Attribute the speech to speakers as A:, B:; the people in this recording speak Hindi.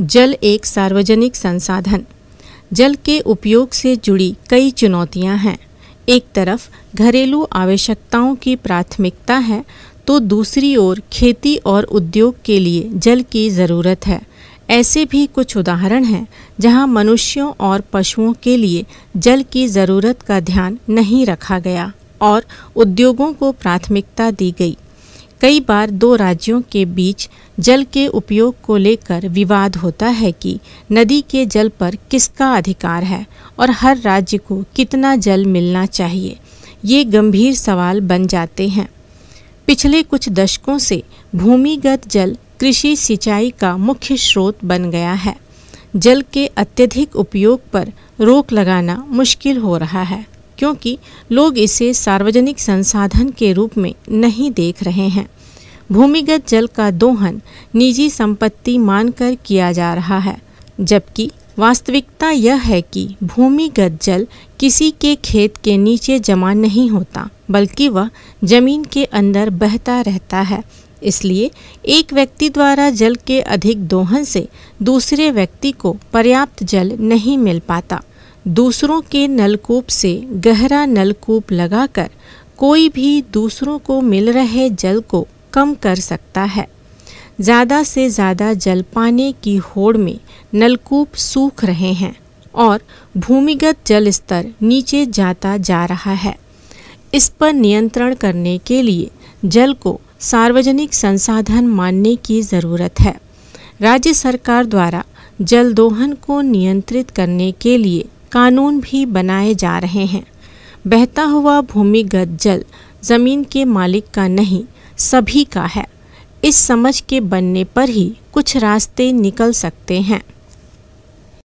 A: जल एक सार्वजनिक संसाधन जल के उपयोग से जुड़ी कई चुनौतियां हैं एक तरफ घरेलू आवश्यकताओं की प्राथमिकता है तो दूसरी ओर खेती और उद्योग के लिए जल की ज़रूरत है ऐसे भी कुछ उदाहरण हैं जहां मनुष्यों और पशुओं के लिए जल की ज़रूरत का ध्यान नहीं रखा गया और उद्योगों को प्राथमिकता दी गई कई बार दो राज्यों के बीच जल के उपयोग को लेकर विवाद होता है कि नदी के जल पर किसका अधिकार है और हर राज्य को कितना जल मिलना चाहिए ये गंभीर सवाल बन जाते हैं पिछले कुछ दशकों से भूमिगत जल कृषि सिंचाई का मुख्य स्रोत बन गया है जल के अत्यधिक उपयोग पर रोक लगाना मुश्किल हो रहा है क्योंकि लोग इसे सार्वजनिक संसाधन के रूप में नहीं देख रहे हैं भूमिगत जल का दोहन निजी संपत्ति मानकर किया जा रहा है जबकि वास्तविकता यह है कि भूमिगत जल किसी के खेत के नीचे जमा नहीं होता बल्कि वह जमीन के अंदर बहता रहता है इसलिए एक व्यक्ति द्वारा जल के अधिक दोहन से दूसरे व्यक्ति को पर्याप्त जल नहीं मिल पाता दूसरों के नलकूप से गहरा नलकूप लगाकर कोई भी दूसरों को मिल रहे जल को कम कर सकता है ज़्यादा से ज़्यादा जल पाने की होड़ में नलकूप सूख रहे हैं और भूमिगत जल स्तर नीचे जाता जा रहा है इस पर नियंत्रण करने के लिए जल को सार्वजनिक संसाधन मानने की ज़रूरत है राज्य सरकार द्वारा जल दोहन को नियंत्रित करने के लिए कानून भी बनाए जा रहे हैं बहता हुआ भूमिगत जल ज़मीन के मालिक का नहीं सभी का है इस समझ के बनने पर ही कुछ रास्ते निकल सकते हैं